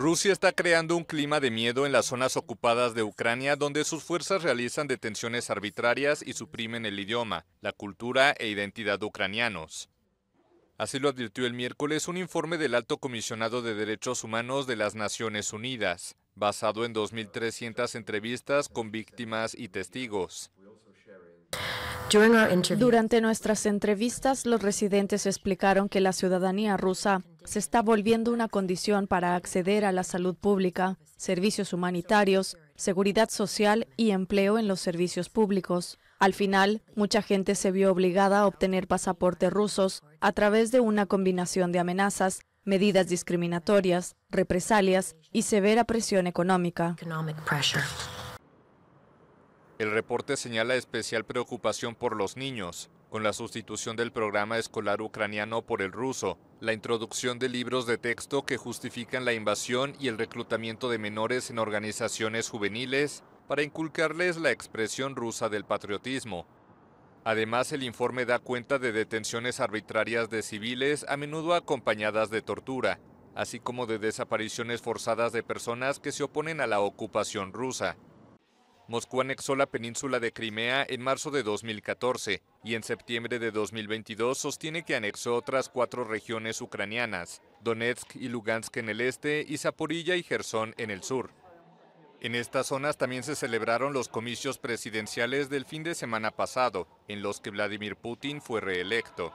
Rusia está creando un clima de miedo en las zonas ocupadas de Ucrania donde sus fuerzas realizan detenciones arbitrarias y suprimen el idioma, la cultura e identidad ucranianos. Así lo advirtió el miércoles un informe del Alto Comisionado de Derechos Humanos de las Naciones Unidas, basado en 2.300 entrevistas con víctimas y testigos. Durante nuestras entrevistas, los residentes explicaron que la ciudadanía rusa se está volviendo una condición para acceder a la salud pública, servicios humanitarios, seguridad social y empleo en los servicios públicos. Al final, mucha gente se vio obligada a obtener pasaportes rusos a través de una combinación de amenazas, medidas discriminatorias, represalias y severa presión económica. El reporte señala especial preocupación por los niños, con la sustitución del programa escolar ucraniano por el ruso, la introducción de libros de texto que justifican la invasión y el reclutamiento de menores en organizaciones juveniles para inculcarles la expresión rusa del patriotismo. Además, el informe da cuenta de detenciones arbitrarias de civiles, a menudo acompañadas de tortura, así como de desapariciones forzadas de personas que se oponen a la ocupación rusa. Moscú anexó la península de Crimea en marzo de 2014 y en septiembre de 2022 sostiene que anexó otras cuatro regiones ucranianas, Donetsk y Lugansk en el este y Zaporilla y Gerson en el sur. En estas zonas también se celebraron los comicios presidenciales del fin de semana pasado, en los que Vladimir Putin fue reelecto.